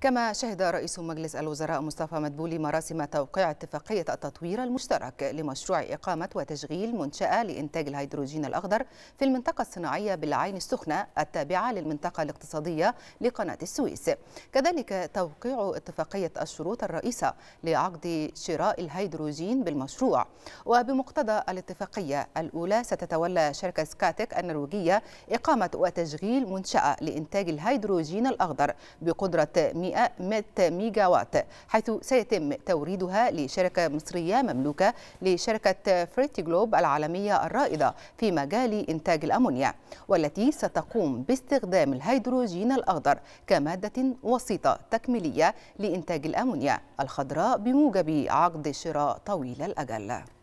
كما شهد رئيس مجلس الوزراء مصطفى مدبولي مراسم توقيع اتفاقية التطوير المشترك لمشروع إقامة وتشغيل منشأة لإنتاج الهيدروجين الأخضر في المنطقة الصناعية بالعين السخنة التابعة للمنطقة الاقتصادية لقناة السويس كذلك توقيع اتفاقية الشروط الرئيسة لعقد شراء الهيدروجين بالمشروع وبمقتضى الاتفاقية الأولى ستتولى شركة سكاتك النرويجية إقامة وتشغيل منشأة لإنتاج الهيدروجين الأخضر بقدرة 100 ميجا وات حيث سيتم توريدها لشركة مصرية مملوكة لشركة فريتي جلوب العالمية الرائدة في مجال إنتاج الأمونيا والتي ستقوم باستخدام الهيدروجين الأخضر كمادة وسيطة تكميلية لإنتاج الأمونيا الخضراء بموجب عقد شراء طويل الأجل